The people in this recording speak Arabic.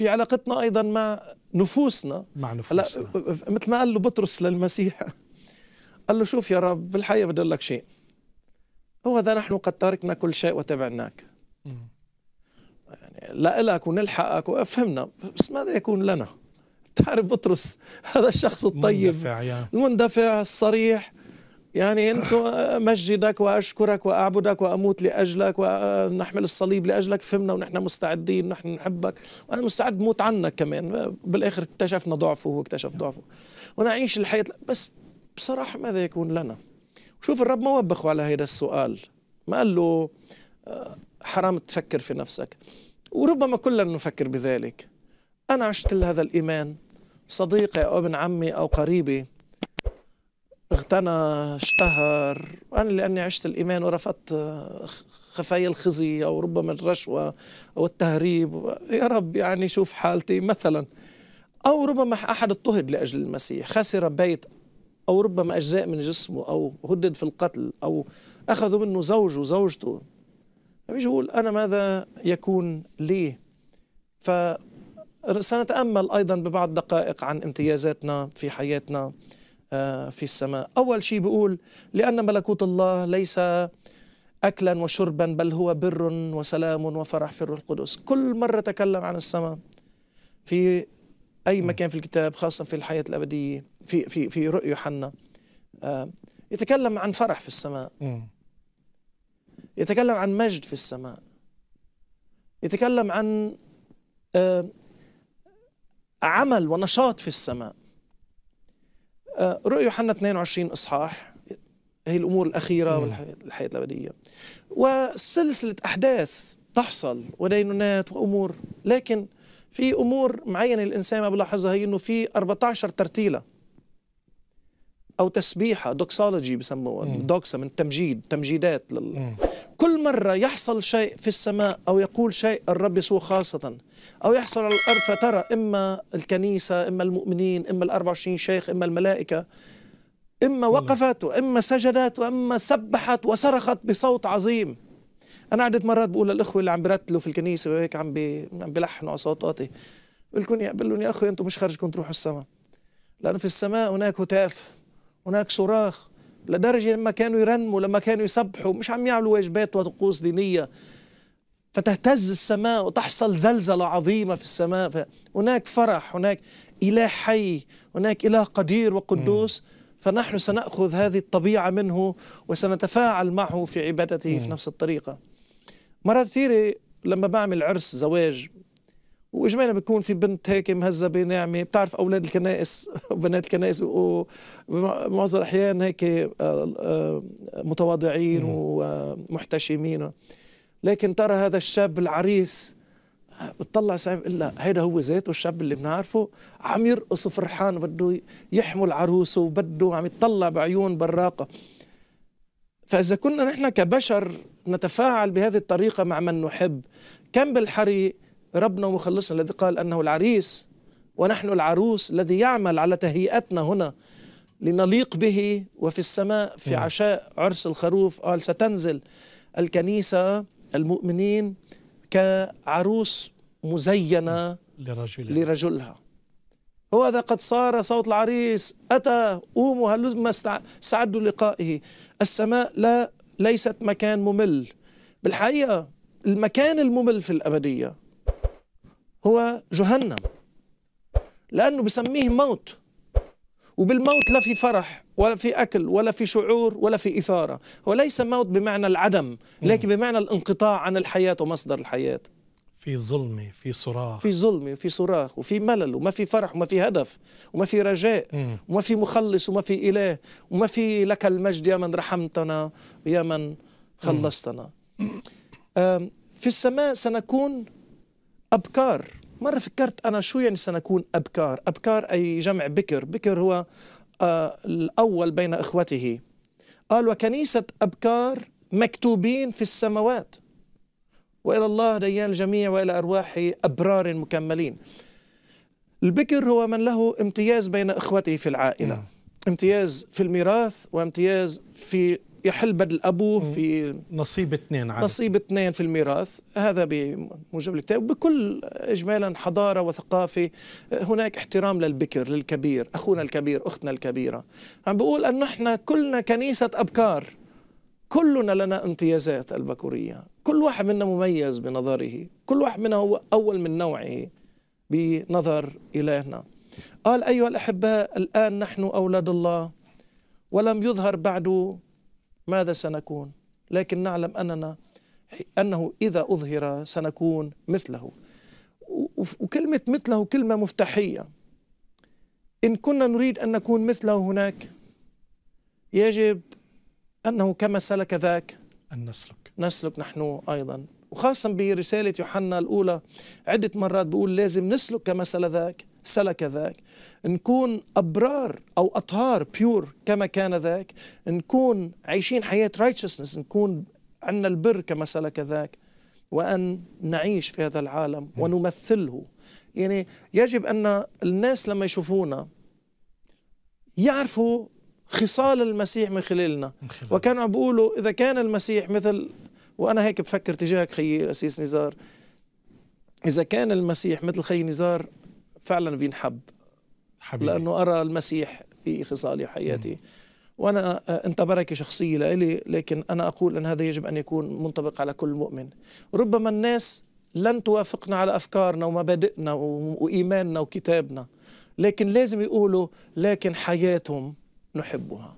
في علاقتنا ايضا مع نفوسنا مع نفوسنا مثل ما قال له بطرس للمسيح قال له شوف يا رب بالحقيقه بدي اقول لك شيء هو ذا نحن قد تركنا كل شيء وتبعناك يعني لا ونلحقك وافهمنا بس ماذا يكون لنا تعرف بطرس هذا الشخص الطيب المندفع, المندفع الصريح يعني أنت مجدك وأشكرك وأعبدك وأموت لأجلك ونحمل الصليب لأجلك فهمنا ونحن مستعدين نحن نحبك وأنا مستعد موت عنك كمان بالآخر اكتشفنا ضعفه واكتشف ضعفه ونعيش الحياة بس بصراحة ماذا يكون لنا شوف الرب ما وبخه على هذا السؤال ما قال له آه، حرام تفكر في نفسك وربما كلنا نفكر بذلك أنا عشت كل هذا الإيمان صديقي أو ابن عمي أو قريبي اقتنى اشتهر أنا لأني عشت الإيمان ورفضت خفايا الخزي أو ربما الرشوة أو التهريب يا رب يعني شوف حالتي مثلا أو ربما أحد اضطهد لأجل المسيح خسر بيت أو ربما أجزاء من جسمه أو هدد في القتل أو أخذوا منه زوجه وزوجته فبيجي يقول أنا ماذا يكون لي ف سنتامل أيضا ببعض دقائق عن امتيازاتنا في حياتنا آه، في السماء أول شيء بيقول لأن ملكوت الله ليس أكلا وشربا بل هو بر وسلام وفرح في الروح القدس كل مرة تكلم عن السماء في أي مكان في الكتاب خاصة في الحياة الأبدية في في في رؤية يوحنا آه، يتكلم عن فرح في السماء يتكلم عن مجد في السماء يتكلم عن آه، عمل ونشاط في السماء آه، رؤيا يوحنا 22 إصحاح هي الأمور الأخيرة والحياة الأبدية وسلسلة أحداث تحصل ودينونات وأمور لكن في أمور معينة الإنسان ما بلاحظها هي أنه في 14 ترتيلة او تسبيحه دوكسولوجي بسموها دوكسا من تمجيد تمجيدات لل... كل مره يحصل شيء في السماء او يقول شيء الرب يسوع خاصه او يحصل على الارض فترى اما الكنيسه اما المؤمنين اما ال 24 شيخ اما الملائكه اما وقفت واما سجدت واما سبحت وصرخت بصوت عظيم انا عدة مرات بقول للاخوه اللي عم برتلوا في الكنيسه وهيك عم بي... عم بيلحنوا اصواتاتي بقول لكم بقول لهم يا اخوي انتم مش خارجكم تروحوا السماء لانه في السماء هناك هتاف هناك صراخ لدرجة لما كانوا يرنموا لما كانوا يسبحوا مش عم يعملوا واجبات وطقوس دينية فتهتز السماء وتحصل زلزلة عظيمة في السماء هناك فرح هناك إله حي هناك إله قدير وقدوس م. فنحن سنأخذ هذه الطبيعة منه وسنتفاعل معه في عبادته م. في نفس الطريقة مرات كثيرة لما بعمل عرس زواج واجمالا بيكون في بنت هيك مهذبه ناعمه بتعرف اولاد الكنائس وبنات الكنائس بيبقوا الاحيان هيك آه، آه، متواضعين ومحتشمين لكن ترى هذا الشاب العريس آه، بتطلع سعيد الا هيدا هو ذاته الشاب اللي بنعرفه عم يرقص وفرحان بده يحمل عروسه وبده عم يتطلع بعيون براقه فاذا كنا نحن كبشر نتفاعل بهذه الطريقه مع من نحب كم بالحري ربنا ومخلصنا الذي قال أنه العريس ونحن العروس الذي يعمل على تهيئتنا هنا لنليق به وفي السماء في نعم. عشاء عرس الخروف قال ستنزل الكنيسة المؤمنين كعروس مزينة لرجلها, لرجلها. هو ذا قد صار صوت العريس أتى قوموا ما استعدوا لقائه السماء لا ليست مكان ممل بالحقيقة المكان الممل في الأبدية هو جهنم لأنه بسميه موت وبالموت لا في فرح ولا في أكل ولا في شعور ولا في إثارة هو ليس موت بمعنى العدم لكن بمعنى الانقطاع عن الحياة ومصدر الحياة في ظلمة في صراخ في ظلمة في صراخ وفي ملل وما في فرح وما في هدف وما في رجاء وما في مخلص وما في إله وما في لك المجد يا من رحمتنا يا من خلصتنا في السماء سنكون أبكار مرة فكرت أنا شو يعني سنكون أبكار أبكار أي جمع بكر بكر هو آه، الأول بين إخوته قال وكنيسة أبكار مكتوبين في السماوات وإلى الله ديان الجميع وإلى أرواح أبرار مكملين البكر هو من له امتياز بين إخوته في العائلة امتياز في الميراث وامتياز في يحل بدل ابوه في نصيب اثنين عادة. نصيب اثنين في الميراث هذا بموجب الكتاب بكل اجمالا حضاره وثقافه هناك احترام للبكر للكبير اخونا الكبير اختنا الكبيره عم بقول ان نحن كلنا كنيسه ابكار كلنا لنا امتيازات البكوريه كل واحد منا مميز بنظره كل واحد منا هو اول من نوعه بنظر الهنا قال ايها الاحباء الان نحن اولاد الله ولم يظهر بعد ماذا سنكون لكن نعلم أننا أنه إذا أظهر سنكون مثله وكلمة مثله كلمة مفتاحية إن كنا نريد أن نكون مثله هناك يجب أنه كما سلك ذاك أن نسلك نسلك نحن أيضا وخاصة برسالة يوحنا الأولى عدة مرات بقول لازم نسلك كما سلك ذاك سلك ذاك نكون أبرار أو أطهار بيور كما كان ذاك نكون عايشين حياة righteousness نكون عندنا البر كما سلك ذاك وأن نعيش في هذا العالم ونمثله يعني يجب أن الناس لما يشوفونا يعرفوا خصال المسيح من خلالنا وكانوا عم بيقولوا إذا كان المسيح مثل وأنا هيك بفكر تجاهك خيي أسيس نزار إذا كان المسيح مثل خي نزار فعلا بينحب حبيبي. لأنه أرى المسيح في خصالي حياتي مم. وأنا آه، أنت بركة شخصية لإلي لكن أنا أقول أن هذا يجب أن يكون منطبق على كل مؤمن ربما الناس لن توافقنا على أفكارنا ومبادئنا وإيماننا وكتابنا لكن لازم يقولوا لكن حياتهم نحبها